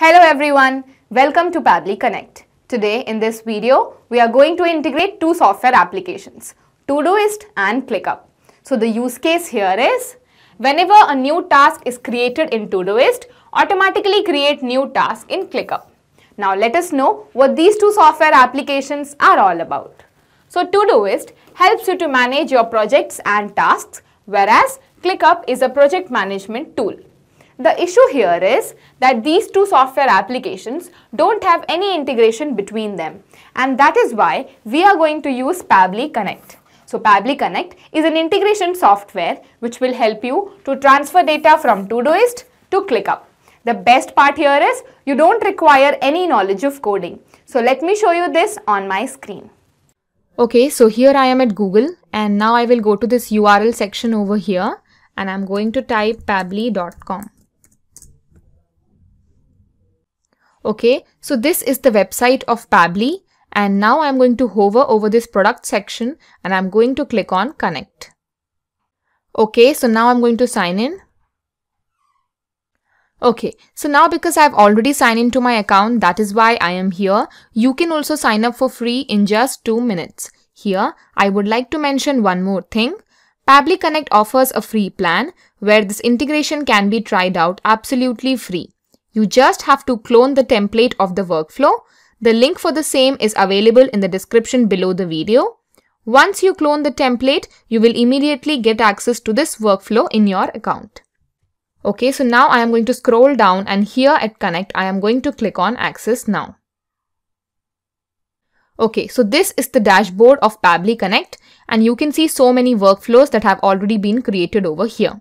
Hello everyone, welcome to Pabli Connect. Today in this video, we are going to integrate two software applications, Todoist and ClickUp. So the use case here is, whenever a new task is created in Todoist, automatically create new task in ClickUp. Now let us know what these two software applications are all about. So Todoist helps you to manage your projects and tasks, whereas ClickUp is a project management tool. The issue here is that these two software applications don't have any integration between them and that is why we are going to use Pably Connect. So Pably Connect is an integration software which will help you to transfer data from Todoist to ClickUp. The best part here is you don't require any knowledge of coding. So let me show you this on my screen. Okay, so here I am at Google and now I will go to this URL section over here and I'm going to type pably.com. Okay, so this is the website of Pabli and now I'm going to hover over this product section and I'm going to click on connect. Okay, so now I'm going to sign in. Okay, so now because I've already signed into my account, that is why I am here. You can also sign up for free in just 2 minutes. Here, I would like to mention one more thing. Pabli Connect offers a free plan where this integration can be tried out absolutely free. You just have to clone the template of the workflow. The link for the same is available in the description below the video. Once you clone the template, you will immediately get access to this workflow in your account. Okay, so now I am going to scroll down and here at connect, I am going to click on access now. Okay, so this is the dashboard of Pably Connect and you can see so many workflows that have already been created over here.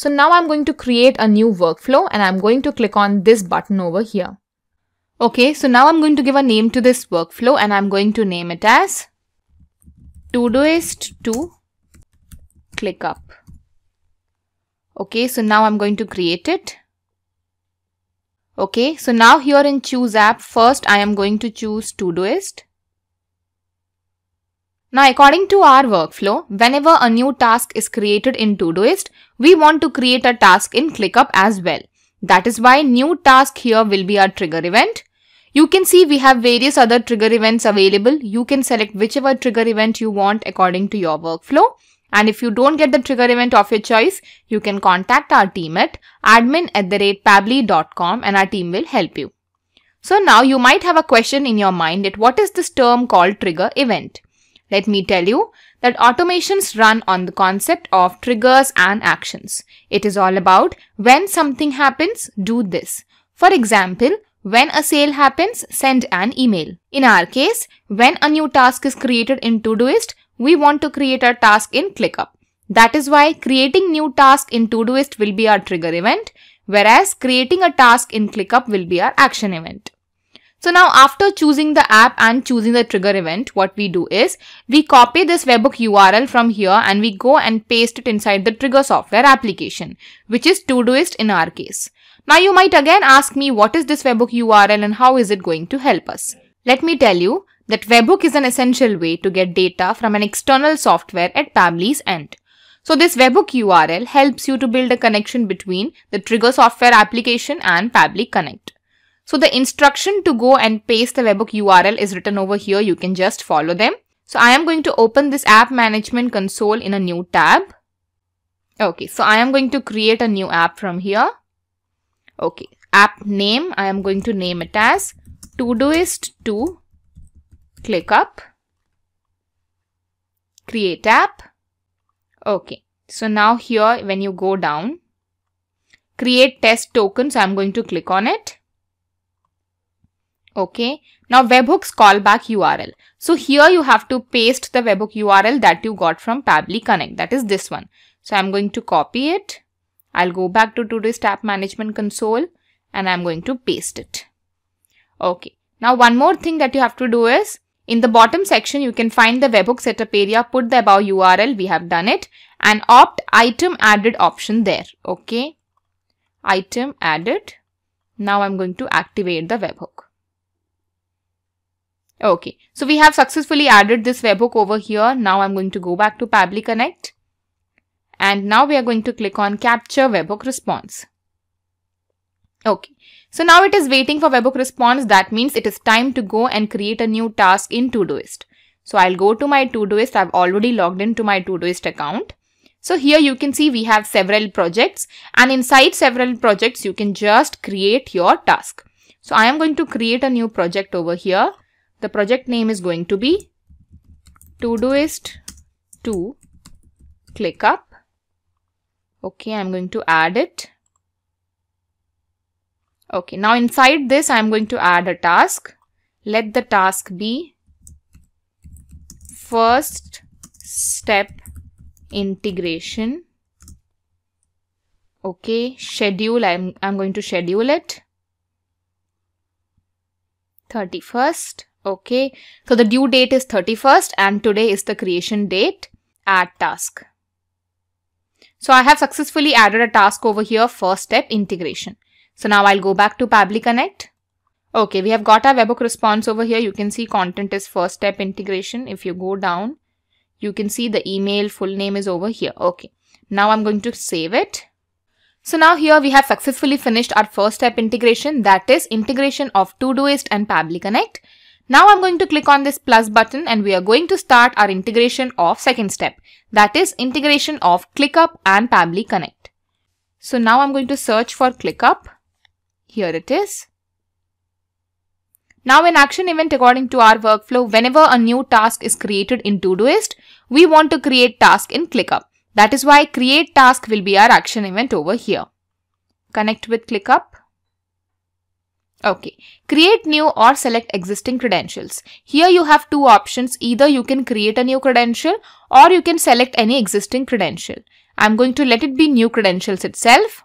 So now I'm going to create a new workflow and I'm going to click on this button over here. Okay, so now I'm going to give a name to this workflow and I'm going to name it as Todoist to click up. Okay, so now I'm going to create it. Okay, so now here in choose app, first I am going to choose Todoist. Now, according to our workflow, whenever a new task is created in Todoist, we want to create a task in ClickUp as well. That is why new task here will be our trigger event. You can see we have various other trigger events available. You can select whichever trigger event you want according to your workflow. And if you don't get the trigger event of your choice, you can contact our team at admin at the rate and our team will help you. So now you might have a question in your mind that what is this term called trigger event? Let me tell you that automations run on the concept of triggers and actions. It is all about when something happens, do this. For example, when a sale happens, send an email. In our case, when a new task is created in Todoist, we want to create a task in ClickUp. That is why creating new task in Todoist will be our trigger event, whereas creating a task in ClickUp will be our action event. So now after choosing the app and choosing the trigger event, what we do is we copy this webhook URL from here and we go and paste it inside the trigger software application, which is Todoist in our case. Now you might again ask me what is this webhook URL and how is it going to help us? Let me tell you that webhook is an essential way to get data from an external software at Pabli's end. So this webhook URL helps you to build a connection between the trigger software application and Pabli Connect. So the instruction to go and paste the webhook URL is written over here. You can just follow them. So I am going to open this app management console in a new tab. Okay, so I am going to create a new app from here. Okay, app name, I am going to name it as Todoist 2. Click up. Create app. Okay, so now here when you go down, create test token, so I'm going to click on it. Okay. Now webhooks callback URL. So here you have to paste the webhook URL that you got from Pably Connect. That is this one. So I'm going to copy it. I'll go back to today's tab management console and I'm going to paste it. Okay. Now one more thing that you have to do is in the bottom section you can find the webhook setup area, put the above URL, we have done it and opt item added option there. Okay. Item added. Now I'm going to activate the webhook. Okay, so we have successfully added this webhook over here. Now I'm going to go back to Pably Connect. And now we are going to click on capture webhook response. Okay, so now it is waiting for webhook response. That means it is time to go and create a new task in Todoist. So I'll go to my Todoist. I've already logged into my Todoist account. So here you can see we have several projects and inside several projects you can just create your task. So I am going to create a new project over here the project name is going to be Todoist 2 click up okay I'm going to add it okay now inside this I'm going to add a task let the task be first step integration okay schedule I'm, I'm going to schedule it 31st Okay, so the due date is 31st and today is the creation date, add task. So I have successfully added a task over here, first step integration. So now I'll go back to Pabli Connect. Okay, we have got our webhook response over here. You can see content is first step integration. If you go down, you can see the email full name is over here. Okay, now I'm going to save it. So now here we have successfully finished our first step integration that is integration of Todoist and Pabli Connect. Now I'm going to click on this plus button and we are going to start our integration of second step. That is integration of ClickUp and Pably Connect. So now I'm going to search for ClickUp. Here it is. Now in action event according to our workflow, whenever a new task is created in Todoist, we want to create task in ClickUp. That is why create task will be our action event over here. Connect with ClickUp. Okay, create new or select existing credentials. Here you have two options. Either you can create a new credential or you can select any existing credential. I'm going to let it be new credentials itself.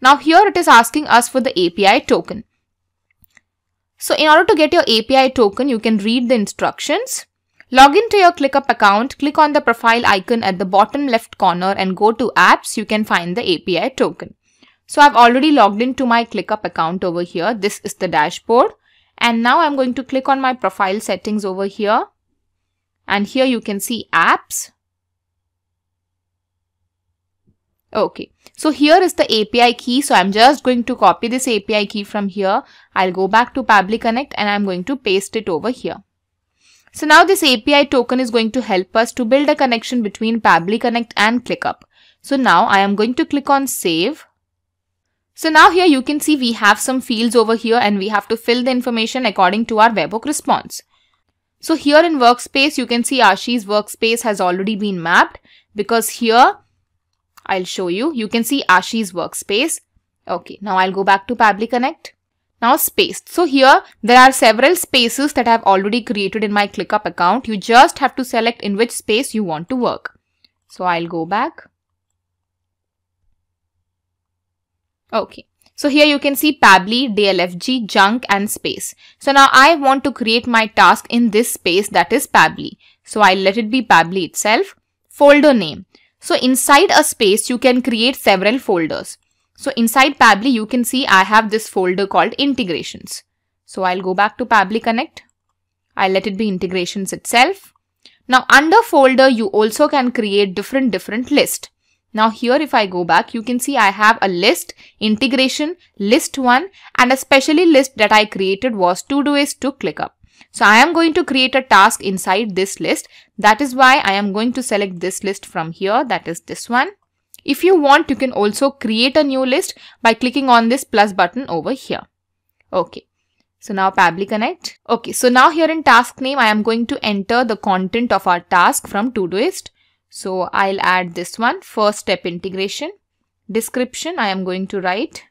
Now here it is asking us for the API token. So in order to get your API token, you can read the instructions. Log into your ClickUp account, click on the profile icon at the bottom left corner and go to apps, you can find the API token. So I've already logged into my ClickUp account over here. This is the dashboard. And now I'm going to click on my profile settings over here. And here you can see apps. Okay, so here is the API key. So I'm just going to copy this API key from here. I'll go back to Pabli Connect and I'm going to paste it over here. So now this API token is going to help us to build a connection between Pabli Connect and ClickUp. So now I am going to click on save so now here you can see we have some fields over here and we have to fill the information according to our webhook response. So here in workspace, you can see Ashi's workspace has already been mapped because here I'll show you. You can see Ashi's workspace. Okay, now I'll go back to Pabli Connect. Now space. So here there are several spaces that I've already created in my ClickUp account. You just have to select in which space you want to work. So I'll go back. Okay. So here you can see Pabli, DLFG, Junk and Space. So now I want to create my task in this space that is Pabli. So I let it be Pabli itself. Folder name. So inside a space you can create several folders. So inside Pabli you can see I have this folder called integrations. So I'll go back to Pabli Connect. I'll let it be integrations itself. Now under folder you also can create different different list. Now here if I go back, you can see I have a list, integration, list 1 and a specially list that I created was to do is to ClickUp. So I am going to create a task inside this list. That is why I am going to select this list from here, that is this one. If you want, you can also create a new list by clicking on this plus button over here. Okay. So now Pabli Connect. Okay, so now here in task name, I am going to enter the content of our task from Todoist. So I'll add this one first step integration. Description I am going to write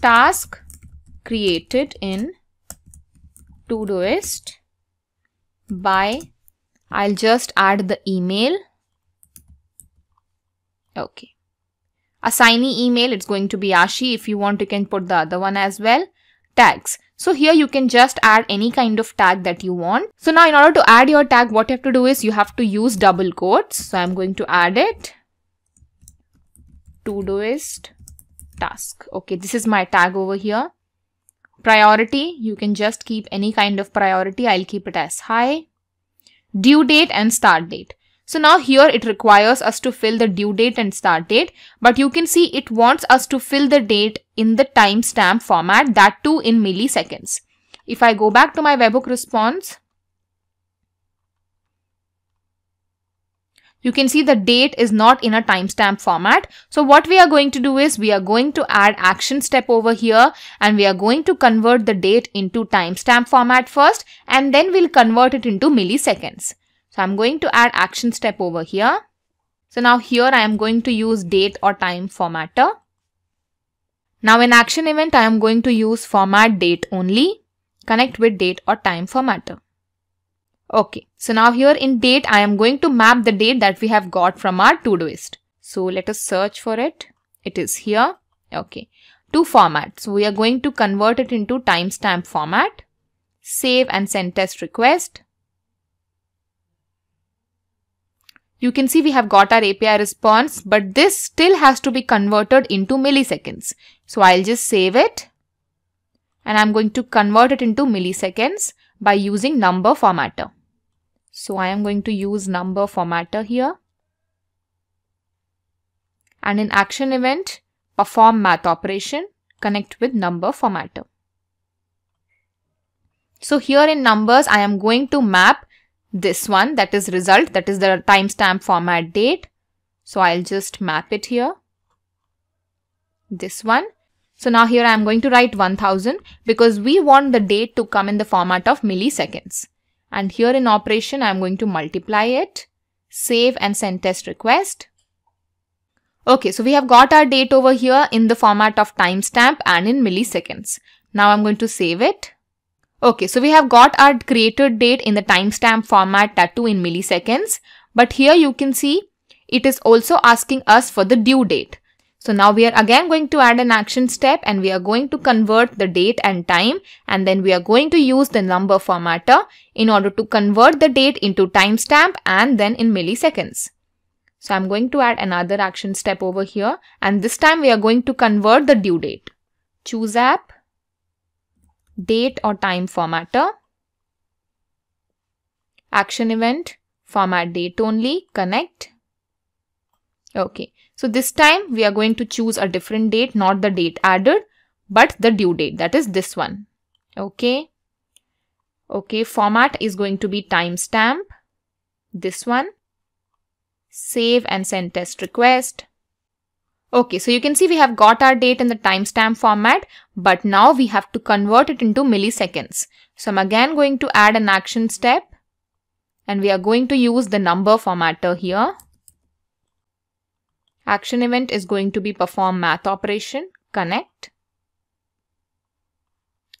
task created in Todoist by I'll just add the email. Okay. Assignee email, it's going to be Ashi. If you want, you can put the other one as well. Tags. So here you can just add any kind of tag that you want. So now in order to add your tag, what you have to do is you have to use double quotes. So I'm going to add it. Todoist task. Okay, this is my tag over here. Priority, you can just keep any kind of priority. I'll keep it as high. Due date and start date. So now here it requires us to fill the due date and start date, but you can see it wants us to fill the date in the timestamp format, that too in milliseconds. If I go back to my webhook response, you can see the date is not in a timestamp format. So what we are going to do is we are going to add action step over here and we are going to convert the date into timestamp format first and then we'll convert it into milliseconds. So I'm going to add action step over here. So now here I am going to use date or time formatter. Now in action event I am going to use format date only. Connect with date or time formatter. Okay, so now here in date I am going to map the date that we have got from our Todoist. So let us search for it. It is here. Okay, two formats. So we are going to convert it into timestamp format. Save and send test request. You can see we have got our API response, but this still has to be converted into milliseconds. So I'll just save it and I'm going to convert it into milliseconds by using number formatter. So I am going to use number formatter here. And in action event, perform math operation, connect with number formatter. So here in numbers, I am going to map this one that is result that is the timestamp format date. So I'll just map it here. This one. So now here I'm going to write 1000 because we want the date to come in the format of milliseconds. And here in operation, I'm going to multiply it, save and send test request. Okay, so we have got our date over here in the format of timestamp and in milliseconds. Now I'm going to save it. Okay, so we have got our created date in the timestamp format tattoo in milliseconds. But here you can see it is also asking us for the due date. So now we are again going to add an action step and we are going to convert the date and time and then we are going to use the number formatter in order to convert the date into timestamp and then in milliseconds. So I'm going to add another action step over here and this time we are going to convert the due date. Choose app date or time formatter, action event, format date only, connect. Okay, so this time we are going to choose a different date, not the date added, but the due date, that is this one. Okay, okay, format is going to be timestamp, this one, save and send test request, Okay, so you can see we have got our date in the timestamp format, but now we have to convert it into milliseconds. So I'm again going to add an action step and we are going to use the number formatter here. Action event is going to be perform math operation, connect.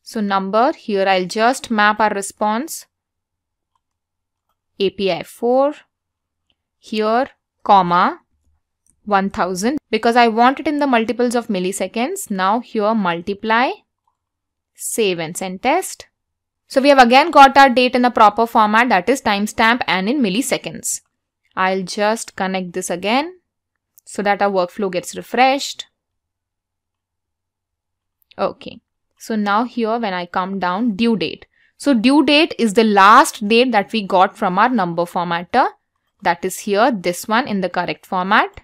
So number, here I'll just map our response, API 4, here, comma, 1000 because I want it in the multiples of milliseconds. Now here multiply, save and send test. So we have again got our date in the proper format that is timestamp and in milliseconds. I'll just connect this again so that our workflow gets refreshed. Okay. So now here when I come down due date. So due date is the last date that we got from our number formatter. That is here, this one in the correct format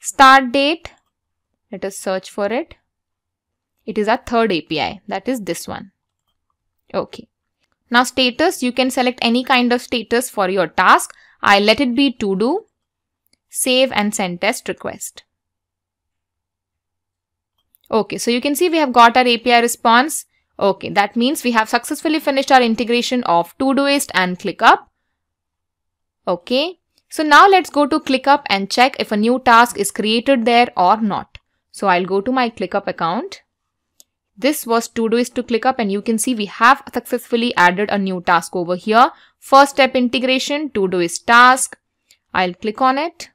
start date let us search for it it is our third api that is this one okay now status you can select any kind of status for your task i let it be to do save and send test request okay so you can see we have got our api response okay that means we have successfully finished our integration of todoist and clickup okay so now let's go to ClickUp and check if a new task is created there or not. So I'll go to my ClickUp account. This was Todoist to ClickUp and you can see we have successfully added a new task over here. First step integration, Todoist task. I'll click on it.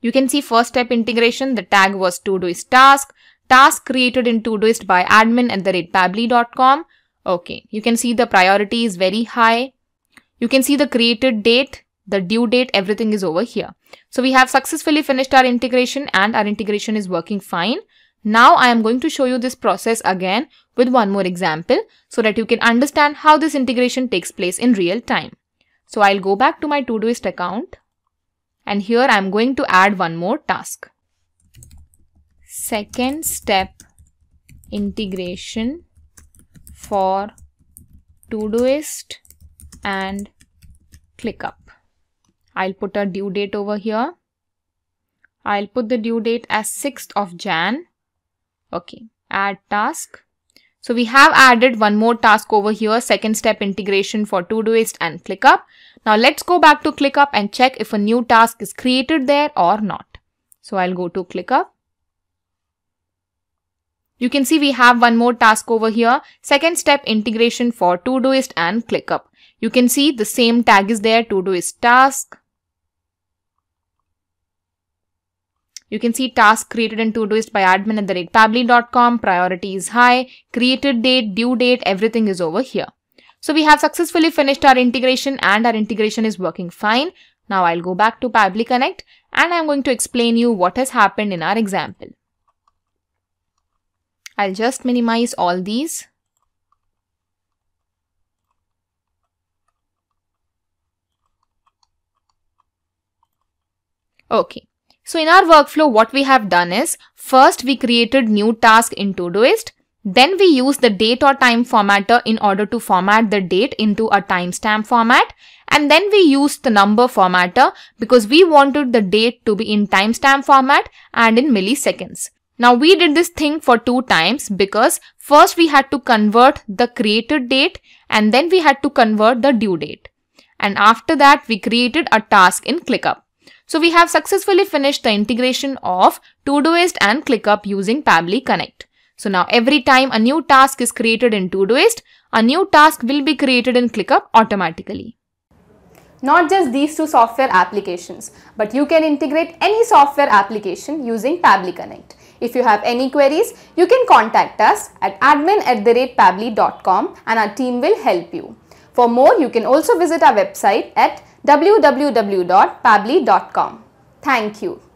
You can see first step integration, the tag was Todoist task. Task created in Todoist by admin at the rate pably.com. Okay, you can see the priority is very high. You can see the created date the due date, everything is over here. So we have successfully finished our integration and our integration is working fine. Now I am going to show you this process again with one more example so that you can understand how this integration takes place in real time. So I'll go back to my Todoist account and here I'm going to add one more task. Second step integration for Todoist and ClickUp. I'll put a due date over here. I'll put the due date as 6th of Jan. Okay, add task. So we have added one more task over here, second step integration for Todoist and ClickUp. Now let's go back to ClickUp and check if a new task is created there or not. So I'll go to ClickUp. You can see we have one more task over here, second step integration for Todoist and ClickUp. You can see the same tag is there, Todoist task. You can see task created in Todoist by admin at the rate pably.com. priority is high, created date, due date, everything is over here. So we have successfully finished our integration and our integration is working fine. Now I'll go back to Pably Connect and I'm going to explain you what has happened in our example. I'll just minimize all these. Okay. So in our workflow, what we have done is first we created new task in Todoist. Then we use the date or time formatter in order to format the date into a timestamp format. And then we use the number formatter because we wanted the date to be in timestamp format and in milliseconds. Now we did this thing for two times because first we had to convert the created date and then we had to convert the due date. And after that we created a task in ClickUp. So we have successfully finished the integration of Todoist and ClickUp using Pably Connect. So now every time a new task is created in Todoist, a new task will be created in ClickUp automatically. Not just these two software applications, but you can integrate any software application using Pably Connect. If you have any queries, you can contact us at admin at and our team will help you. For more, you can also visit our website at www.pabli.com. Thank you.